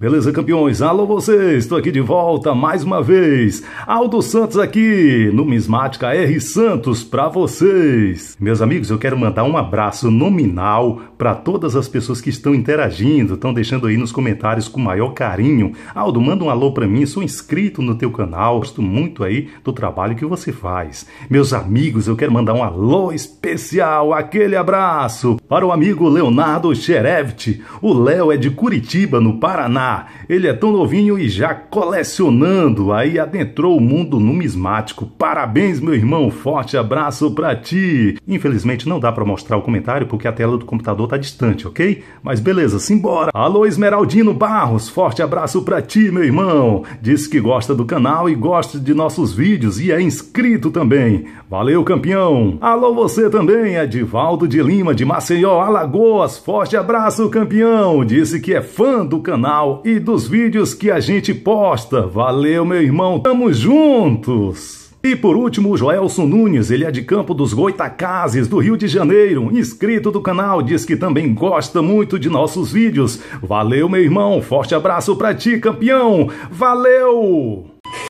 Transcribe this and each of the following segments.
Beleza, campeões? Alô, vocês! Estou aqui de volta mais uma vez. Aldo Santos aqui, numismática R Santos para vocês. Meus amigos, eu quero mandar um abraço nominal para todas as pessoas que estão interagindo, estão deixando aí nos comentários com o maior carinho. Aldo, manda um alô para mim, sou inscrito no teu canal, gosto muito aí do trabalho que você faz. Meus amigos, eu quero mandar um alô especial, aquele abraço para o amigo Leonardo Xerevti. O Léo é de Curitiba, no Paraná. Ah, ele é tão novinho e já colecionando, aí adentrou o mundo numismático. Parabéns, meu irmão, forte abraço para ti. Infelizmente não dá para mostrar o comentário porque a tela do computador tá distante, ok? Mas beleza, simbora. Alô, Esmeraldino Barros, forte abraço para ti, meu irmão. Diz que gosta do canal e gosta de nossos vídeos e é inscrito também. Valeu, campeão. Alô, você também, Edivaldo de Lima, de Maceió, Alagoas, forte abraço, campeão. Disse que é fã do canal e dos vídeos que a gente posta. Valeu, meu irmão, tamo juntos! E por último, o Joelson Nunes, ele é de Campo dos Goitacazes, do Rio de Janeiro, inscrito do canal, diz que também gosta muito de nossos vídeos. Valeu, meu irmão, forte abraço pra ti, campeão! Valeu!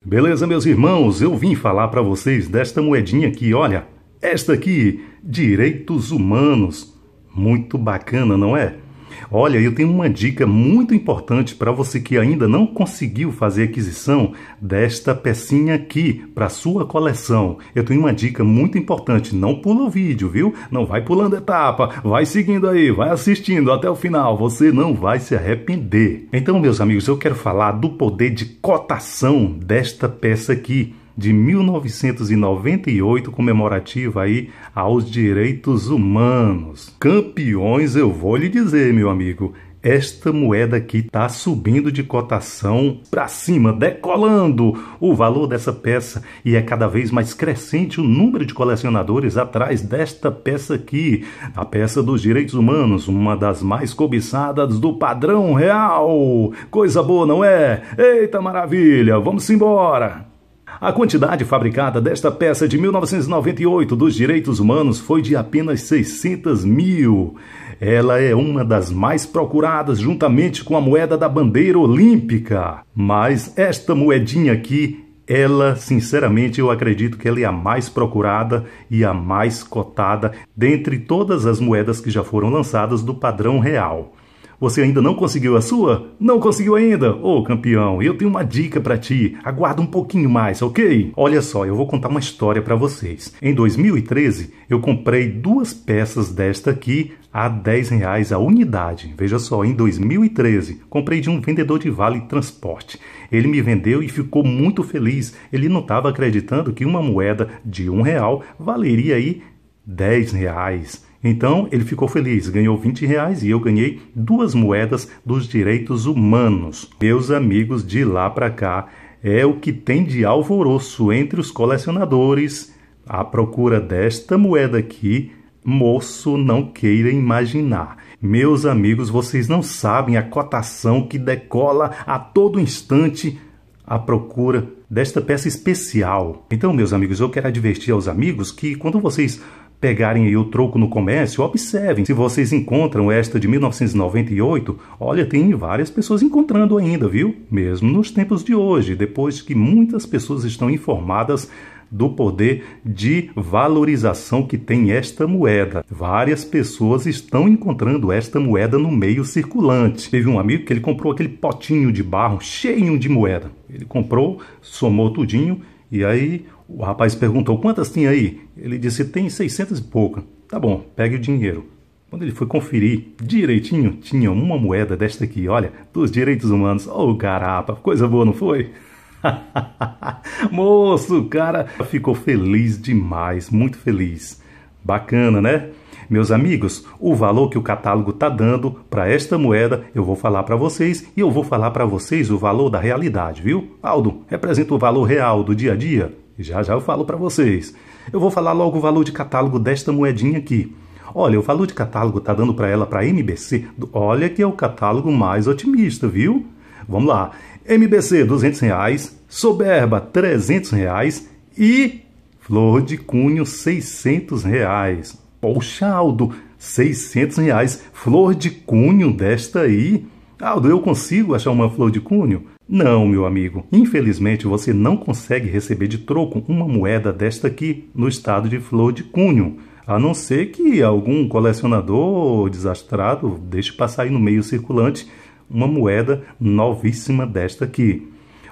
Beleza, meus irmãos, eu vim falar para vocês desta moedinha aqui, olha, esta aqui, Direitos Humanos. Muito bacana, não é? Olha, eu tenho uma dica muito importante para você que ainda não conseguiu fazer aquisição desta pecinha aqui para sua coleção. Eu tenho uma dica muito importante, não pula o vídeo, viu? Não vai pulando etapa, vai seguindo aí, vai assistindo até o final, você não vai se arrepender. Então, meus amigos, eu quero falar do poder de cotação desta peça aqui de 1998 comemorativa aí aos direitos humanos. Campeões, eu vou lhe dizer, meu amigo, esta moeda aqui está subindo de cotação para cima, decolando o valor dessa peça e é cada vez mais crescente o número de colecionadores atrás desta peça aqui, a peça dos direitos humanos, uma das mais cobiçadas do padrão real. Coisa boa, não é? Eita maravilha, vamos embora! A quantidade fabricada desta peça de 1998 dos direitos humanos foi de apenas 600 mil. Ela é uma das mais procuradas, juntamente com a moeda da bandeira olímpica. Mas esta moedinha aqui ela, sinceramente, eu acredito que ela é a mais procurada e a mais cotada dentre todas as moedas que já foram lançadas do padrão real. Você ainda não conseguiu a sua? Não conseguiu ainda? Ô oh, campeão, eu tenho uma dica para ti. Aguarda um pouquinho mais, ok? Olha só, eu vou contar uma história para vocês. Em 2013, eu comprei duas peças desta aqui a 10 reais a unidade. Veja só, em 2013, comprei de um vendedor de vale transporte. Ele me vendeu e ficou muito feliz. Ele não estava acreditando que uma moeda de um real valeria aí 10 reais. Então ele ficou feliz, ganhou 20 reais e eu ganhei duas moedas dos direitos humanos. Meus amigos, de lá para cá é o que tem de alvoroço entre os colecionadores à procura desta moeda aqui. Moço, não queira imaginar. Meus amigos, vocês não sabem a cotação que decola a todo instante à procura desta peça especial. Então, meus amigos, eu quero advertir aos amigos que quando vocês pegarem aí o troco no comércio, observem. Se vocês encontram esta de 1998, olha, tem várias pessoas encontrando ainda, viu? Mesmo nos tempos de hoje, depois que muitas pessoas estão informadas do poder de valorização que tem esta moeda. Várias pessoas estão encontrando esta moeda no meio circulante. Teve um amigo que ele comprou aquele potinho de barro cheio de moeda. Ele comprou, somou tudinho e aí o rapaz perguntou quantas tinha aí. Ele disse: tem 600 e pouca. Tá bom, pegue o dinheiro. Quando ele foi conferir direitinho, tinha uma moeda desta aqui, olha, dos direitos humanos. Ô oh, garapa, coisa boa, não foi? Moço, o cara ficou feliz demais, muito feliz. Bacana, né? Meus amigos, o valor que o catálogo tá dando para esta moeda, eu vou falar para vocês e eu vou falar para vocês o valor da realidade, viu? Aldo, representa o valor real do dia a dia. Já já eu falo para vocês. Eu vou falar logo o valor de catálogo desta moedinha aqui. Olha, o valor de catálogo tá dando para ela para MBC. Olha que é o catálogo mais otimista, viu? Vamos lá. MBC 200 reais, Soberba 300 reais e Flor de Cunho 600 reais. Poxa, Aldo, 600 reais. Flor de Cunho desta aí. Aldo, eu consigo achar uma flor de cunho? Não, meu amigo. Infelizmente, você não consegue receber de troco uma moeda desta aqui no estado de flor de cunho. A não ser que algum colecionador desastrado deixe passar aí no meio circulante uma moeda novíssima desta aqui.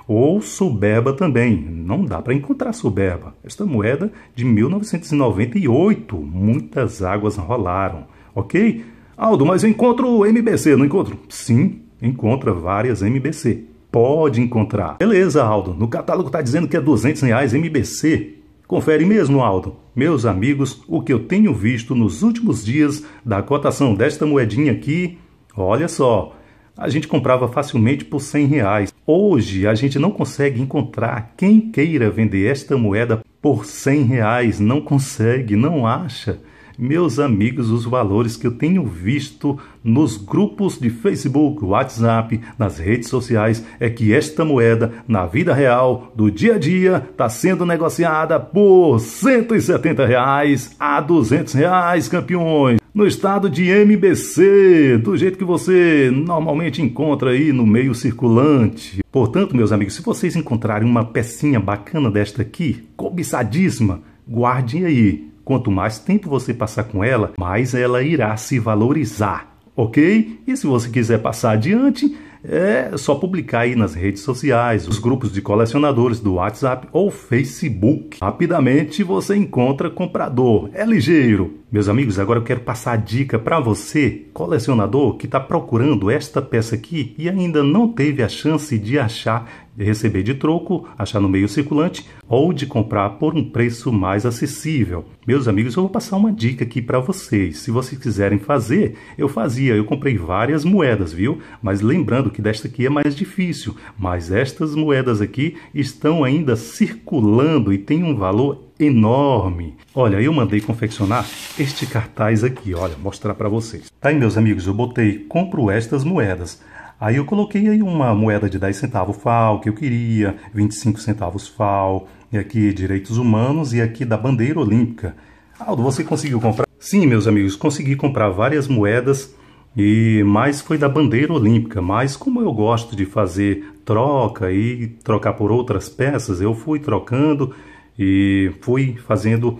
Ou soberba também. Não dá para encontrar soberba. Esta moeda de 1998. Muitas águas rolaram, ok? Aldo, mas eu encontro MBC, não encontro? Sim, encontra várias MBC. Pode encontrar. Beleza, Aldo. No catálogo está dizendo que é 200 reais MBC. Confere mesmo, Aldo. Meus amigos, o que eu tenho visto nos últimos dias da cotação desta moedinha aqui, olha só, a gente comprava facilmente por 100 reais. Hoje a gente não consegue encontrar quem queira vender esta moeda por 100 reais, não consegue, não acha. Meus amigos, os valores que eu tenho visto nos grupos de Facebook, WhatsApp, nas redes sociais é que esta moeda, na vida real, do dia a dia, está sendo negociada por R$ 170 reais a R$ 200, reais, campeões no estado de MBC, do jeito que você normalmente encontra aí no meio circulante. Portanto, meus amigos, se vocês encontrarem uma pecinha bacana desta aqui, cobiçadíssima, guardem aí, Quanto mais tempo você passar com ela, mais ela irá se valorizar, ok? E se você quiser passar adiante, é só publicar aí nas redes sociais, os grupos de colecionadores do WhatsApp ou Facebook. Rapidamente você encontra comprador. É ligeiro, meus amigos, agora eu quero passar a dica para você, colecionador que está procurando esta peça aqui e ainda não teve a chance de achar, de receber de troco, achar no meio circulante ou de comprar por um preço mais acessível. Meus amigos, eu vou passar uma dica aqui para vocês. Se vocês quiserem fazer, eu fazia, eu comprei várias moedas, viu? Mas lembrando que desta aqui é mais difícil, mas estas moedas aqui estão ainda circulando e tem um valor enorme. Olha, eu mandei confeccionar este cartaz aqui, olha, mostrar para vocês. Aí, meus amigos, eu botei compro estas moedas. Aí eu coloquei aí uma moeda de 10 centavos FAL que eu queria, 25 centavos FAL, e aqui direitos humanos e aqui da bandeira olímpica. Aldo, você conseguiu comprar? Sim, meus amigos, consegui comprar várias moedas e mais foi da bandeira olímpica, mas como eu gosto de fazer troca e trocar por outras peças, eu fui trocando e fui fazendo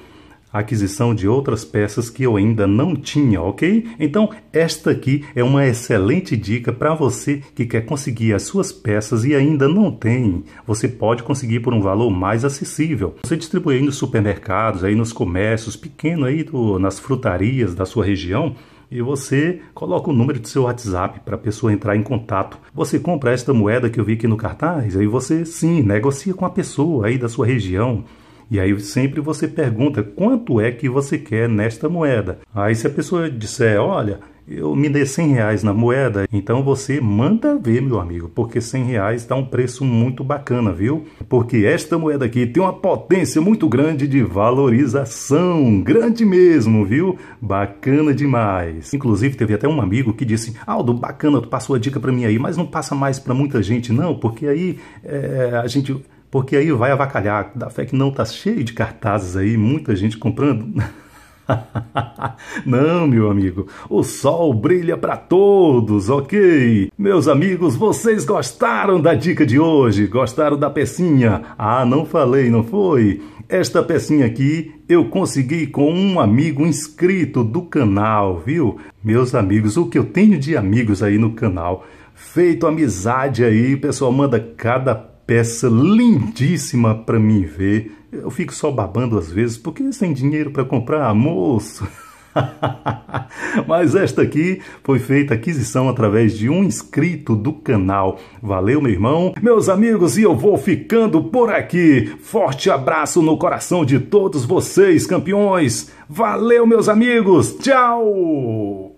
aquisição de outras peças que eu ainda não tinha, ok? Então, esta aqui é uma excelente dica para você que quer conseguir as suas peças e ainda não tem. Você pode conseguir por um valor mais acessível. Você distribui aí nos supermercados, aí nos comércios, pequeno aí do, nas frutarias da sua região, e você coloca o número do seu WhatsApp para a pessoa entrar em contato. Você compra esta moeda que eu vi aqui no cartaz, aí você sim negocia com a pessoa aí da sua região. E aí sempre você pergunta quanto é que você quer nesta moeda. Aí se a pessoa disser, olha, eu me dê 100 reais na moeda, então você manda ver, meu amigo, porque 100 reais dá um preço muito bacana, viu? Porque esta moeda aqui tem uma potência muito grande de valorização, grande mesmo, viu? Bacana demais. Inclusive, teve até um amigo que disse, Aldo, bacana, tu passou a dica para mim aí, mas não passa mais para muita gente, não, porque aí é, a gente porque aí vai avacalhar. Da fé que não está cheio de cartazes aí, muita gente comprando. Não, meu amigo, o sol brilha para todos, ok? Meus amigos, vocês gostaram da dica de hoje? Gostaram da pecinha? Ah, não falei, não foi? Esta pecinha aqui eu consegui com um amigo inscrito do canal, viu? Meus amigos, o que eu tenho de amigos aí no canal? Feito amizade aí, o pessoal manda cada peça lindíssima para mim ver. Eu fico só babando às vezes, porque é sem dinheiro para comprar, moço. Mas esta aqui foi feita aquisição através de um inscrito do canal. Valeu, meu irmão. Meus amigos, e eu vou ficando por aqui. Forte abraço no coração de todos vocês, campeões. Valeu, meus amigos. Tchau.